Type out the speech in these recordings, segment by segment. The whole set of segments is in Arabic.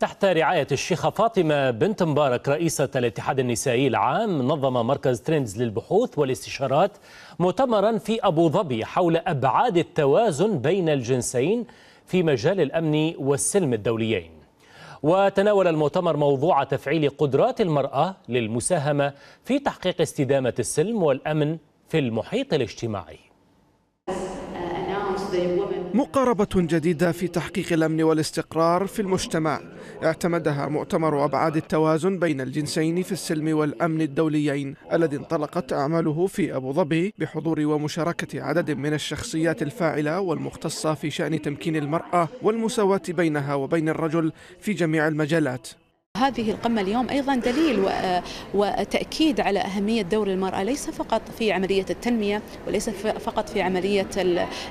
تحت رعاية الشيخة فاطمة بنت مبارك رئيسة الاتحاد النسائي العام نظم مركز ترندز للبحوث والاستشارات مؤتمرا في أبو ظبي حول أبعاد التوازن بين الجنسين في مجال الأمن والسلم الدوليين وتناول المؤتمر موضوع تفعيل قدرات المرأة للمساهمة في تحقيق استدامة السلم والأمن في المحيط الاجتماعي uh, مقاربة جديدة في تحقيق الأمن والاستقرار في المجتمع اعتمدها مؤتمر أبعاد التوازن بين الجنسين في السلم والأمن الدوليين الذي انطلقت أعماله في أبو ظبي بحضور ومشاركة عدد من الشخصيات الفاعلة والمختصة في شأن تمكين المرأة والمساواة بينها وبين الرجل في جميع المجالات هذه القمة اليوم أيضا دليل آه، وتأكيد على أهمية دور المرأة ليس فقط في عملية التنمية وليس فقط في عملية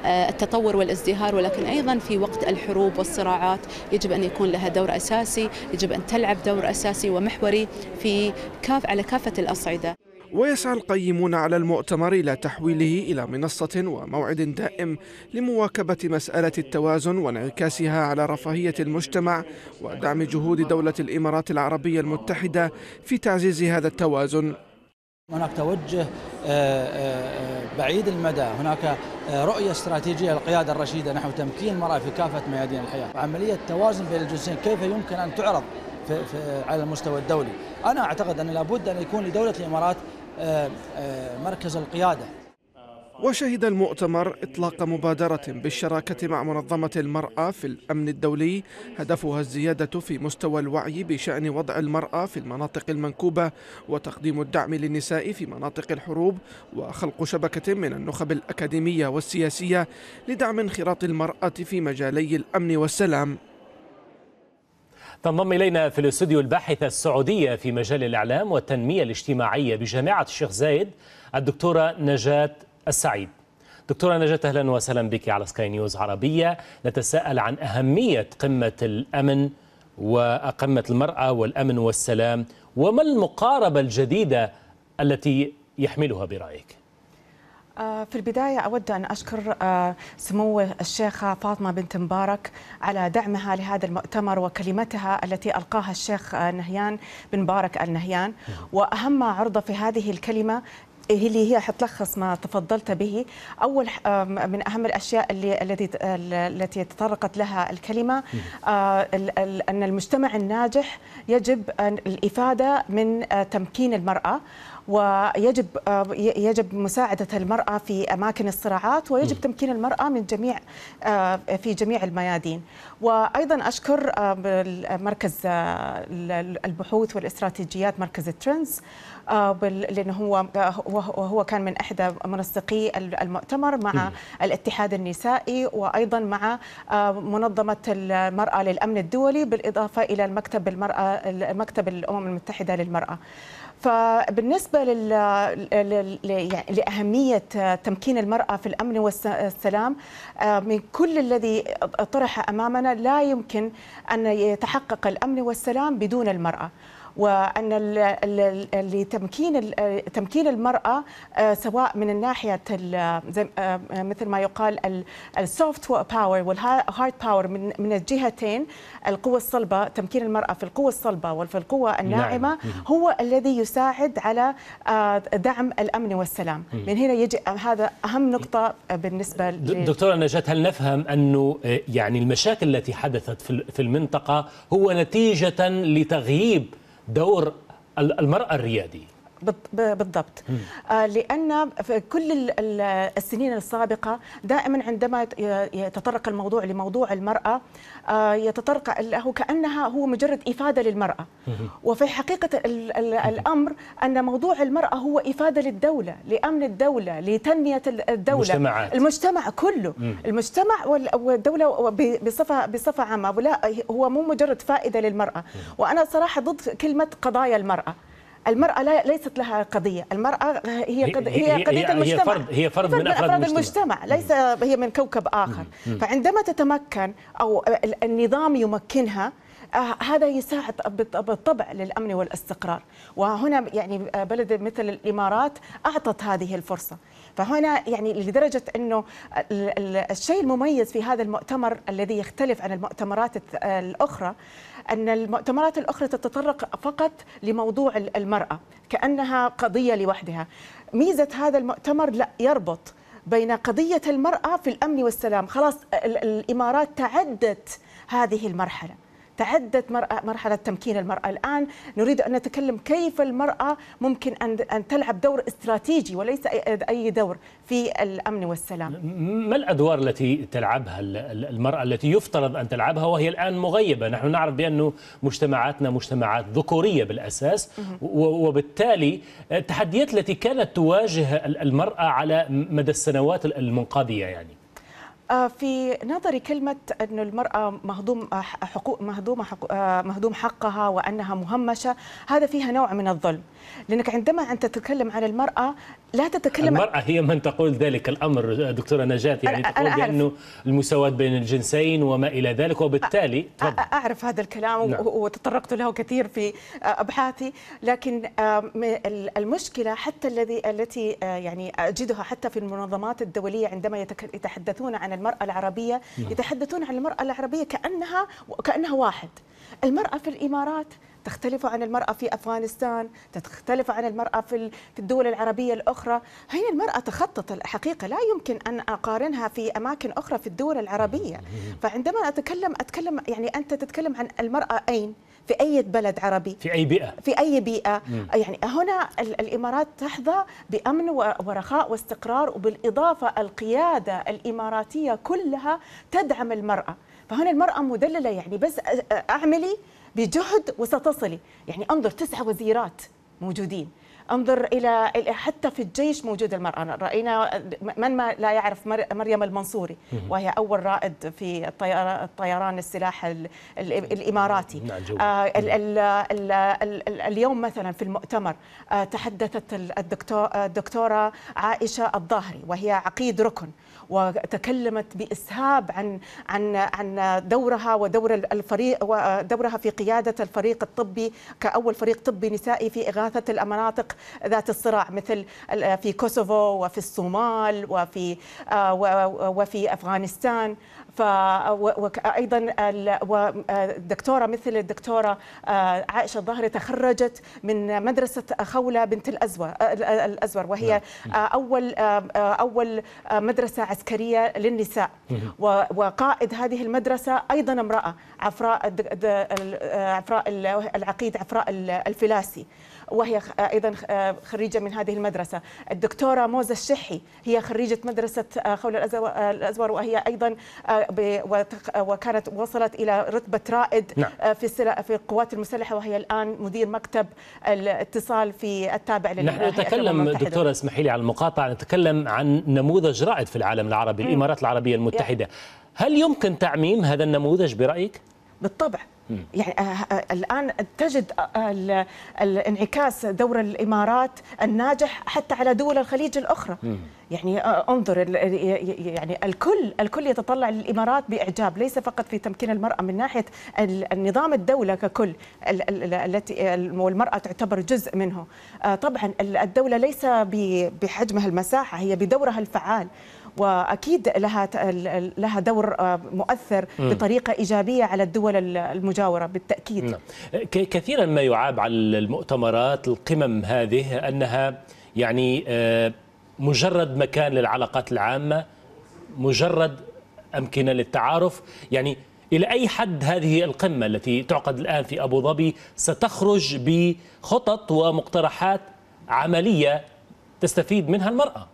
آه، التطور والازدهار ولكن أيضا في وقت الحروب والصراعات يجب أن يكون لها دور أساسي يجب أن تلعب دور أساسي ومحوري في كاف على كافة الأصعدة ويسعى القيمون على المؤتمر إلى تحويله إلى منصة وموعد دائم لمواكبة مسألة التوازن وانعكاسها على رفاهية المجتمع ودعم جهود دولة الإمارات العربية المتحدة في تعزيز هذا التوازن هناك توجه آه، آه، آه، بعيد المدى هناك رؤية استراتيجية للقيادة الرشيدة نحو تمكين المرأة في كافة ميادين الحياة عملية التوازن بين الجنسين كيف يمكن أن تعرض في على المستوى الدولي أنا أعتقد أن لابد أن يكون لدولة الإمارات مركز القيادة وشهد المؤتمر إطلاق مبادرة بالشراكة مع منظمة المرأة في الأمن الدولي هدفها الزيادة في مستوى الوعي بشأن وضع المرأة في المناطق المنكوبة وتقديم الدعم للنساء في مناطق الحروب وخلق شبكة من النخب الأكاديمية والسياسية لدعم انخراط المرأة في مجالي الأمن والسلام تنضم إلينا في الاستوديو الباحثة السعودية في مجال الإعلام والتنمية الاجتماعية بجامعة الشيخ زايد الدكتورة نجاة السعيد دكتورة نجاة أهلا وسهلا بك على سكاي نيوز عربية نتساءل عن أهمية قمة الأمن وقمة المرأة والأمن والسلام وما المقاربة الجديدة التي يحملها برأيك؟ آه، في البداية أود أن أشكر آه، سمو الشيخة فاطمة بنت مبارك على دعمها لهذا المؤتمر وكلمتها التي ألقاها الشيخ آه، نهيان بن مبارك النهيان نعم. وأهم عرضة في هذه الكلمة إيه اللي هي حتلخص ما تفضلت به اول من اهم الاشياء اللي التي التي تطرقت لها الكلمه آه، ان المجتمع الناجح يجب الافاده من آه، تمكين المراه ويجب آه، يجب مساعدة المرأة في أماكن الصراعات ويجب تمكين المرأة من جميع في جميع الميادين وأيضا أشكر مركز البحوث والاستراتيجيات مركز الترندز آه، لأنه هو وهو كان من إحدى منسقي المؤتمر مع الاتحاد النسائي وأيضا مع آه، منظمة المرأة للأمن الدولي بالإضافة إلى المكتب المرأة مكتب الأمم المتحدة للمرأة فبالنسبة لل... يعني لأهمية تمكين المرأة في الأمن والسلام آه، من كل الذي طرح أمامنا لا يمكن أن يتحقق الأمن والسلام بدون المرأة وان لتمكين تمكين المراه آه، سواء من الناحيه آه، آه، مثل ما يقال السوفت باور والهارد باور من الجهتين القوه الصلبه تمكين المراه في القوه الصلبه وفي القوه نعم. الناعمه هو الذي يساعد على دعم الامن والسلام من هنا يجي هذا اهم نقطه بالنسبه دكتوره نجاة هل نفهم انه يعني المشاكل التي حدثت في المنطقه هو نتيجه لتغييب دور المرأة الريادي بالضبط آه، لأن في كل السنين السابقة دائما عندما يتطرق الموضوع لموضوع المرأة آه، يتطرق له كأنها هو مجرد إفادة للمرأة وفي حقيقة الأمر أن موضوع المرأة هو إفادة للدولة لأمن الدولة لتنمية الدولة المجتمعات. المجتمع كله المجتمع والدولة بصفة, بصفة عامة هو مو مجرد فائدة للمرأة وأنا صراحة ضد كلمة قضايا المرأة المرأة لا ليست لها قضية المرأة هي قد... هي, هي قضية هي المجتمع هي فرد, هي فرد, فرد من أفراد, أفراد المجتمع. المجتمع ليس هي من كوكب آخر مم. فعندما تتمكن أو النظام يمكنها آه، هذا يساعد بالطبع للامن والاستقرار وهنا يعني آه، بلد مثل الامارات اعطت هذه الفرصه فهنا يعني لدرجه انه الشيء المميز في هذا المؤتمر الذي يختلف عن المؤتمرات الاخرى أن المؤتمرات الأخرى تتطرق فقط لموضوع المرأة كأنها قضية لوحدها ميزة هذا المؤتمر لا يربط بين قضية المرأة في الأمن والسلام خلاص الإمارات تعدت هذه المرحلة تعدت مرحلة تمكين المرأة الآن نريد أن نتكلم كيف المرأة ممكن أن تلعب دور استراتيجي وليس أي دور في الأمن والسلام ما الأدوار التي تلعبها المرأة التي يفترض أن تلعبها وهي الآن مغيبة نحن نعرف بأنه مجتمعاتنا مجتمعات ذكورية بالأساس وبالتالي التحديات التي كانت تواجه المرأة على مدى السنوات المنقضية يعني آه، في نظري كلمة أن المرأة مهضوم آه، حقوق مهضومة حقوق آه، مهضوم حقها وأنها مهمشة هذا فيها نوع من الظلم لأنك عندما أنت تتكلم عن المرأة لا تتكلم المرأة هي من تقول ذلك الأمر دكتورة نجاة يعني تقول بأنه المساواة بين الجنسين وما إلى ذلك وبالتالي تفضل. أعرف هذا الكلام نعم. وتطرقت له كثير في آه، أبحاثي لكن آه، المشكلة حتى الذي التي آه، يعني أجدها حتى في المنظمات الدولية عندما يتحدثون عن المرأة العربية نعم. يتحدثون عن المرأة العربية كأنها كأنها واحد المرأة في الإمارات تختلف عن المرأة في أفغانستان تختلف عن المرأة في الدول العربية الأخرى هنا المرأة تخطط الحقيقة لا يمكن أن أقارنها في أماكن أخرى في الدول العربية فعندما أتكلم أتكلم يعني أنت تتكلم عن المرأة أين في أي بلد عربي في أي بيئة في أي بيئة مم. يعني هنا الإمارات تحظى بأمن ورخاء واستقرار وبالإضافة القيادة الإماراتية كلها تدعم المرأة فهنا المرأة مدللة يعني بس أعملي بجهد وستصلي يعني انظر تسع وزيرات موجودين انظر الى حتى في الجيش موجود المراه راينا من ما لا يعرف مريم المنصوري وهي اول رائد في الطيران السلاح الاماراتي اليوم مثلا في المؤتمر آه، تحدثت الدكتوره عائشه الظاهري وهي عقيد ركن وتكلمت باسهاب عن عن عن دورها ودور الفريق ودورها في قياده الفريق الطبي كاول فريق طبي نسائي في اغاثه المناطق ذات الصراع مثل آه، في كوسوفو وفي الصومال وفي آه، وفي افغانستان ف وايضا الدكتوره آه، مثل الدكتوره عائشه الظاهري تخرجت من مدرسه خوله بنت الازور الازور وهي نعم. اول اول مدرسه عسكريه للنساء وقائد هذه المدرسه ايضا امراه عفراء عفراء العقيد عفراء الفلاسي وهي ايضا آه، خريجة من هذه المدرسة الدكتورة موزة الشحي هي خريجة مدرسة آه، خول آه، الأزوار وهي أيضا وكانت وصلت إلى رتبة رائد نعم. في في القوات المسلحة وهي الآن مدير مكتب الاتصال في التابع نحن نتكلم دكتورة اسمحي لي على المقاطعة نتكلم عن نموذج رائد في العالم العربي الإمارات العربية المتحدة هل يمكن تعميم هذا النموذج برأيك؟ بالطبع يعني آه، آه، الان تجد آه، الانعكاس دور الامارات الناجح حتى على دول الخليج الاخرى يعني انظر يعني الكل الكل يتطلع للامارات باعجاب ليس فقط في تمكين المراه من ناحيه النظام الدوله ككل التي والمراه تعتبر جزء منه طبعا الدوله ليس بحجمها المساحه هي بدورها الفعال واكيد لها لها دور آه، مؤثر بطريقه ايجابيه على الدول المجاوره بالتاكيد نعم. كثيرا ما يعاب على المؤتمرات القمم هذه انها يعني آه، مجرد مكان للعلاقات العامه مجرد امكنه للتعارف يعني إلى أي حد هذه القمة التي تعقد الآن في أبو ظبي ستخرج بخطط ومقترحات عملية تستفيد منها المرأة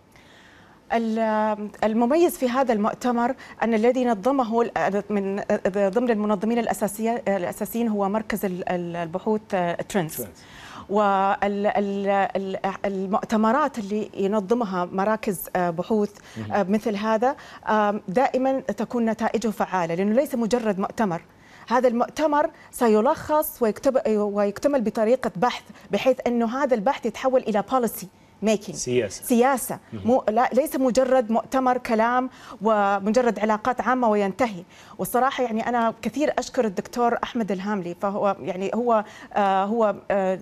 المميز في هذا المؤتمر أن الذي نظمه من ضمن المنظمين الأساسيين هو مركز البحوث آه، ترينز والمؤتمرات اللي ينظمها مراكز آه، بحوث آه، مثل هذا دائما تكون نتائجه فعالة لأنه ليس مجرد مؤتمر هذا المؤتمر سيلخص ويكتمل بطريقة بحث بحيث أنه هذا البحث يتحول إلى بوليسي ميكينج سياسه سياسه مو لا ليس مجرد مؤتمر كلام ومجرد علاقات عامه وينتهي والصراحه يعني انا كثير اشكر الدكتور احمد الهاملي فهو يعني هو آه هو آه,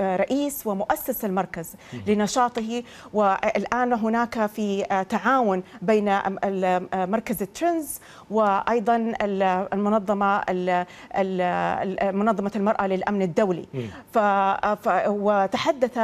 آه، رئيس ومؤسس المركز لنشاطه والان هناك في آه، تعاون بين آه، مركز الترنز وايضا المنظمه منظمه المراه للامن الدولي وتحدث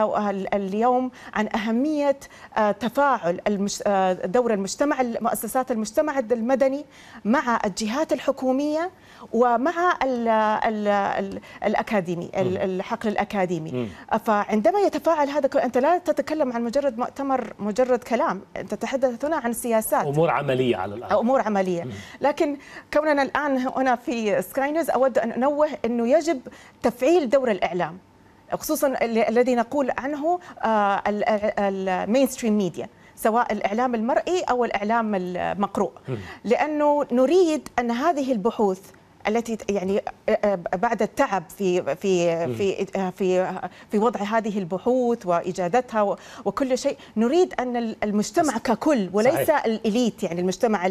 اليوم عن أهمية آه، تفاعل آه، دور المجتمع مؤسسات المجتمع المدني مع الجهات الحكومية ومع الـ الـ الـ الأكاديمي الحقل الأكاديمي فعندما يتفاعل هذا أنت لا تتكلم عن مجرد مؤتمر مجرد كلام أنت تتحدث هنا عن سياسات أمور عملية على الأرض أمور عملية لكن كوننا الآن هنا في سكاي نيوز أود أن أنوه أنه يجب تفعيل دور الإعلام خصوصا الذي نقول عنه آه، المينستريم ميديا سواء الإعلام المرئي أو الإعلام المقروء لأنه نريد أن هذه البحوث التي يعني بعد التعب في في في في في وضع هذه البحوث واجادتها وكل شيء نريد ان المجتمع ككل وليس صحيح. الاليت يعني المجتمع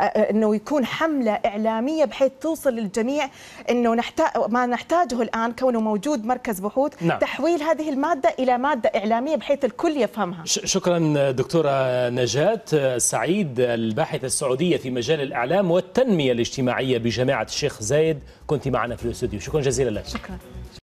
انه يكون حمله اعلاميه بحيث توصل للجميع انه نحتاج ما نحتاجه الان كونه موجود مركز بحوث نعم. تحويل هذه الماده الى ماده اعلاميه بحيث الكل يفهمها شكرا دكتوره نجاة سعيد الباحثه السعوديه في مجال الاعلام والتنميه الاجتماعيه بجامعه الشيخ الشيخ زايد كنت معنا في الاستوديو شكرا جزيلا لك شكرا